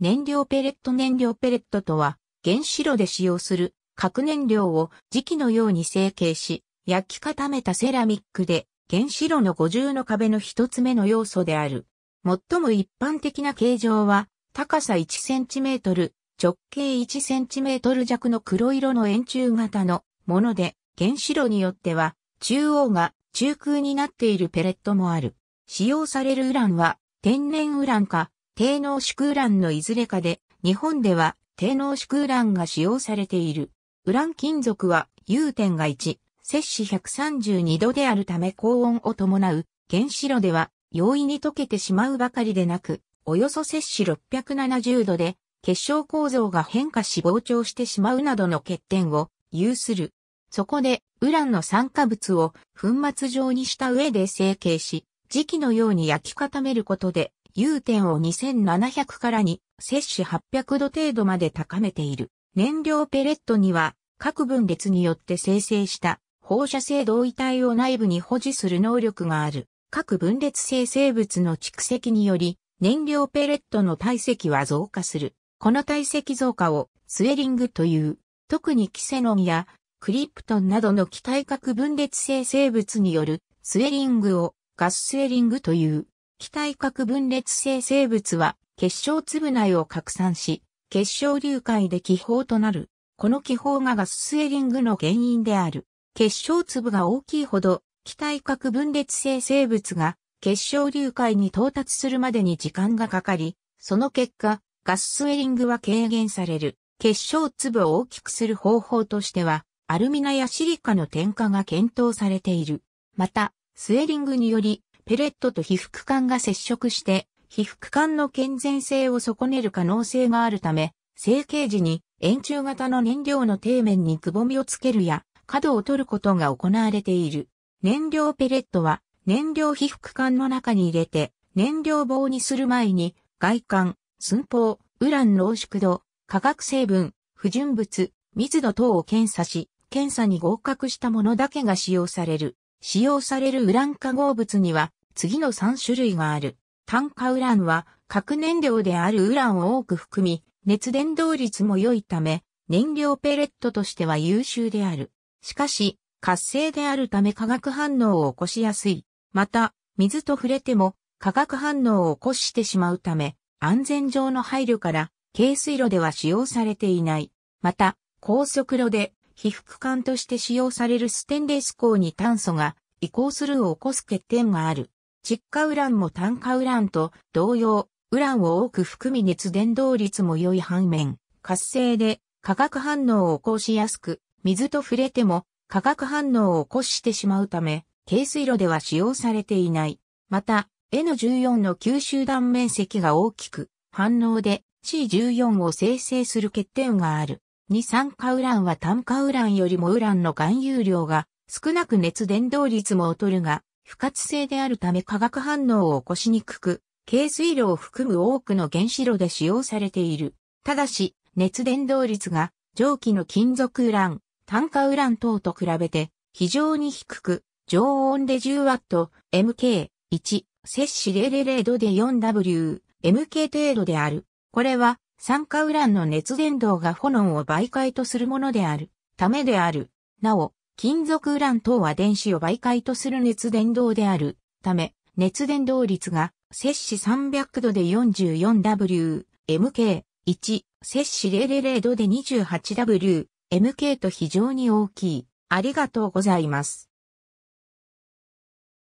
燃料ペレット燃料ペレットとは、原子炉で使用する核燃料を磁器のように成形し、焼き固めたセラミックで原子炉の五重の壁の一つ目の要素である。最も一般的な形状は、高さ 1cm、直径 1cm 弱の黒色の円柱型のもので、原子炉によっては、中央が中空になっているペレットもある。使用されるウランは、天然ウランか、低濃縮ウランのいずれかで、日本では低濃縮ウランが使用されている。ウラン金属は、融点が1、摂氏132度であるため高温を伴う、原子炉では容易に溶けてしまうばかりでなく、およそ摂氏670度で結晶構造が変化し膨張してしまうなどの欠点を有する。そこで、ウランの酸化物を粉末状にした上で成形し、磁気のように焼き固めることで、融点を2700からに、摂氏800度程度まで高めている。燃料ペレットには、各分裂によって生成した放射性同位体を内部に保持する能力がある。各分裂性生物の蓄積により、燃料ペレットの体積は増加する。この体積増加をスエリングという、特にキセノンやクリプトンなどの気体核分裂性生物によるスエリングをガススエリングという。気体核分裂性生物は結晶粒内を拡散し、結晶流解で気泡となる。この気泡がガススエリングの原因である。結晶粒が大きいほど、気体核分裂性生物が結晶流解に到達するまでに時間がかかり、その結果、ガススエリングは軽減される。結晶粒を大きくする方法としては、アルミナやシリカの添加が検討されている。また、スエリングによりペレットと被覆管が接触して、被覆管の健全性を損ねる可能性があるため、成形時に円柱型の燃料の底面にくぼみをつけるや、角を取ることが行われている。燃料ペレットは、燃料被覆管の中に入れて、燃料棒にする前に、外観、寸法、ウラン濃縮度、化学成分、不純物、密度等を検査し、検査に合格したものだけが使用される。使用されるウラン化合物には次の3種類がある。炭化ウランは核燃料であるウランを多く含み、熱伝導率も良いため、燃料ペレットとしては優秀である。しかし、活性であるため化学反応を起こしやすい。また、水と触れても化学反応を起こしてしまうため、安全上の配慮から、軽水炉では使用されていない。また、高速炉で被覆管として使用されるステンレス鋼に炭素が移行するを起こす欠点がある。窒化ウランも炭化ウランと同様、ウランを多く含み熱伝導率も良い反面、活性で化学反応を起こしやすく、水と触れても化学反応を起こしてしまうため、軽水路では使用されていない。また、N14 の吸収断面積が大きく、反応で C14 を生成する欠点がある。二酸化ウランは炭化ウランよりもウランの含有量が少なく熱伝導率も劣るが、不活性であるため化学反応を起こしにくく、軽水炉を含む多くの原子炉で使用されている。ただし、熱伝導率が蒸気の金属ウラン、炭化ウラン等と比べて非常に低く、常温で 10W、MK、1、摂氏000度で 4W、MK 程度である。これは酸化ウランの熱伝導が炎を媒介とするものである、ためである。なお、金属ウラン等は電子を媒介とする熱伝導である、ため、熱伝導率が、摂氏300度で 44W、MK、1、摂氏000度で 28W、MK と非常に大きい。ありがとうございます。